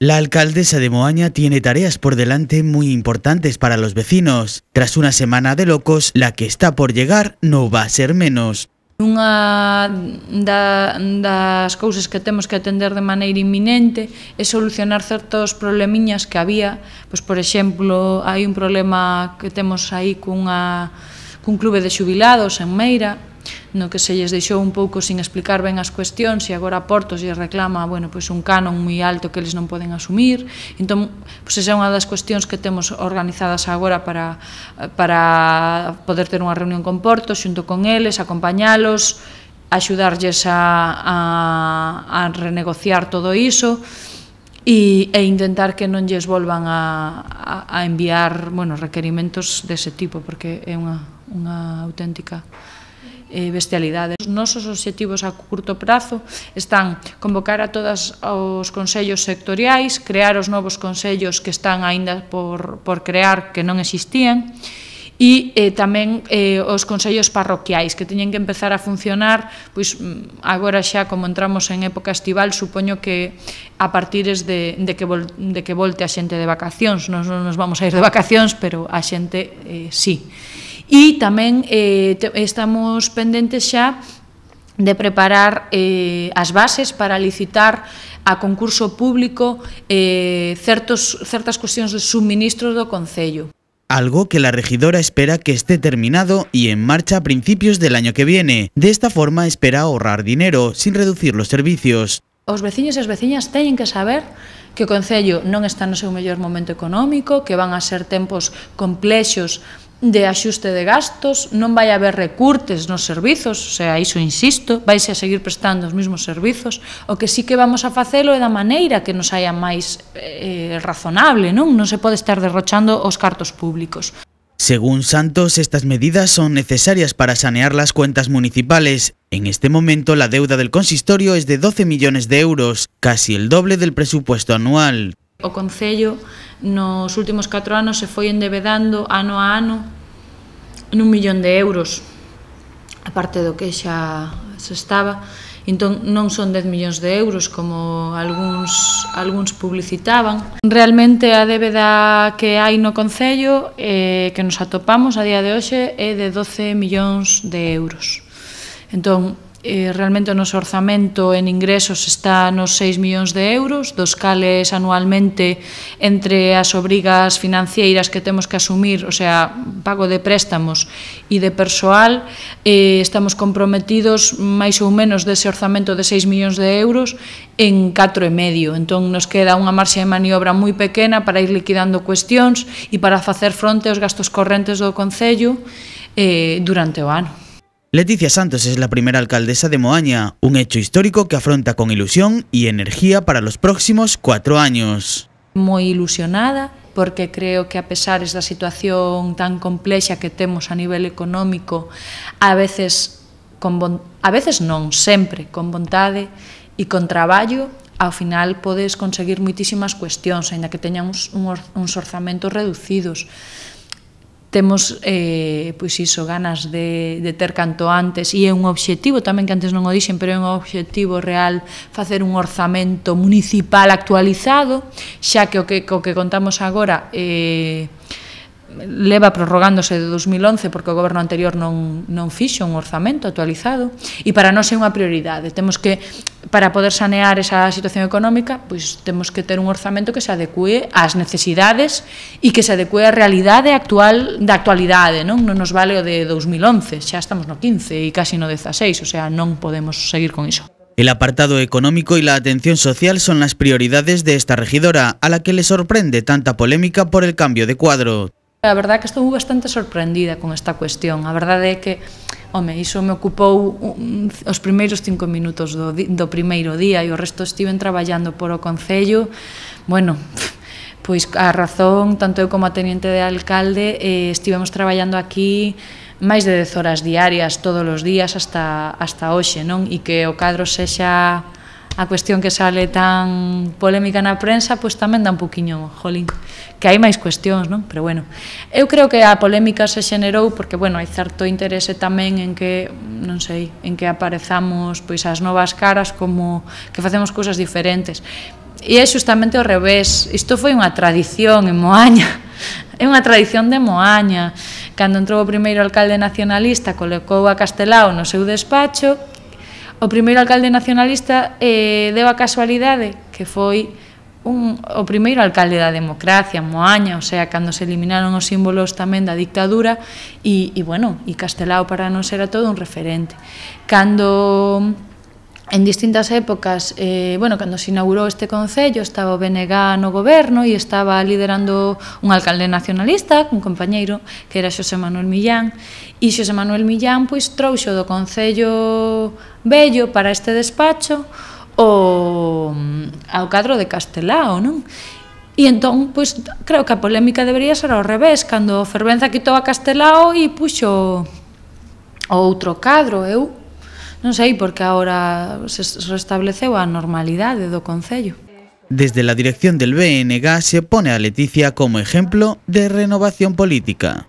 La alcaldesa de Moaña tiene tareas por delante muy importantes para los vecinos. Tras una semana de locos, la que está por llegar no va a ser menos. Unha da, das cousas que temos que atender de maneira inminente é solucionar certos problemiñas que había. Pois, por exemplo, hai un problema que temos aí cunha, cun clube de xubilados en Meira, no que se lles deixou un pouco sin explicar ben as cuestións e agora Portos lles reclama bueno, pois un canon moi alto que eles non poden asumir entón, pois esa é unha das cuestións que temos organizadas agora para, para poder ter unha reunión con Portos xunto con eles, acompañalos axudarlles a, a, a renegociar todo iso e, e intentar que non lles volvan a, a, a enviar bueno, requerimentos dese tipo porque é unha, unha auténtica eh, bestialidade. Os nosos obxectivos a curto prazo están convocar a todos os consellos sectoriais, crear os novos consellos que están aínda por, por crear que non existían, e eh, tamén eh, os consellos parroquiais que teñen que empezar a funcionar pois mm, agora xa como entramos en época estival supoño que a partir de, de, que, vol, de que volte a xente de vacacións non nos vamos a ir de vacacións pero a xente eh, sí E tamén eh, estamos pendentes xa de preparar eh, as bases para licitar a concurso público eh, certos, certas cuestións de suministro do Concello. Algo que la regidora espera que esté terminado y en marcha a principios del año que viene. De esta forma espera ahorrar dinero sin reducir los servicios. Os veciños e as veciñas teñen que saber que o Concello non está no seu mellor momento económico, que van a ser tempos complexos de axuste de gastos, non vai haber recurtes nos servizos, o sea, iso insisto, vaise a seguir prestando os mesmos servizos, o que sí que vamos a facelo é da maneira que nos haia máis eh, razonable, non? Non se pode estar derrochando os cartos públicos. Según Santos, estas medidas son necesarias para sanear las cuentas municipales. En este momento, la deuda del consistorio es de 12 millones de euros, casi el doble del presupuesto anual. O Concello nos últimos 4 anos se foi endevedando ano a ano nun millón de euros a parte do que xa se estaba entón non son 10 millóns de euros como algúns, algúns publicitaban realmente a débeda que hai no Concello eh, que nos atopamos a día de hoxe é de 12 millóns de euros entón eh, realmente o noso orzamento en ingresos está nos 6 millóns de euros, dos cales anualmente entre as obrigas financeiras que temos que asumir, o sea, pago de préstamos e de persoal, eh, estamos comprometidos máis ou menos dese orzamento de 6 millóns de euros en 4 e medio. Entón, nos queda unha marxa de maniobra moi pequena para ir liquidando cuestións e para facer fronte aos gastos correntes do Concello eh, durante o ano. Leticia Santos es la primera alcaldesa de Moaña, un hecho histórico que afronta con ilusión y energía para los próximos cuatro años. Moi ilusionada, porque creo que a pesar da situación tan complexa que temos a nivel económico, a veces con bon, a veces non, sempre con vontade e con traballo, ao final podes conseguir moitísimas cuestións, aínda que teñan uns, uns orzamentos reducidos temos eh, pois iso, ganas de, de ter canto antes e é un obxectivo tamén que antes non o dixen pero é un obxectivo real facer un orzamento municipal actualizado xa que o que, o que contamos agora eh, leva prorrogándose de 2011 porque o goberno anterior non, non fixo un orzamento actualizado e para nós é unha prioridade. Temos que, para poder sanear esa situación económica, pois temos que ter un orzamento que se adecue ás necesidades e que se adecue á realidade actual da actualidade, non? Non nos vale o de 2011, xa estamos no 15 e casi no 16, o sea, non podemos seguir con iso. El apartado económico y la atención social son las prioridades de esta regidora, a la que le sorprende tanta polémica por el cambio de cuadro. A verdade é que estou bastante sorprendida con esta cuestión. A verdade é que, home, iso me ocupou un, os primeiros cinco minutos do, do primeiro día e o resto estiven traballando por o Concello, bueno, pois a razón, tanto eu como a teniente de alcalde, eh, estivemos traballando aquí máis de 10 horas diarias todos os días hasta hasta hoxe, non? E que o cadro sexa a cuestión que sale tan polémica na prensa, pois tamén dá un poquinho, jolín, que hai máis cuestións, non? Pero bueno, eu creo que a polémica se xenerou porque, bueno, hai certo interese tamén en que, non sei, en que aparezamos pois as novas caras como que facemos cousas diferentes. E é justamente o revés. Isto foi unha tradición en Moaña. É unha tradición de Moaña. Cando entrou o primeiro alcalde nacionalista, colocou a Castelao no seu despacho O primeiro alcalde nacionalista eh, deu a casualidade que foi un, o primeiro alcalde da democracia, Moaña, o sea, cando se eliminaron os símbolos tamén da dictadura, e, e bueno, e Castelao para non era todo un referente. Cando en distintas épocas, eh, bueno, cando se inaugurou este Concello, estaba o BNG no goberno e estaba liderando un alcalde nacionalista, un compañeiro, que era Xosé Manuel Millán, e Xosé Manuel Millán, pois, trouxo do Concello vello para este despacho o mm, ao cadro de Castelao, non? E entón, pois, creo que a polémica debería ser ao revés, cando Fervenza quitou a Castelao e puxo outro cadro, eu non sei porque agora se restableceu a normalidade do Concello. Desde la dirección del BNG se pone a Leticia como ejemplo de renovación política.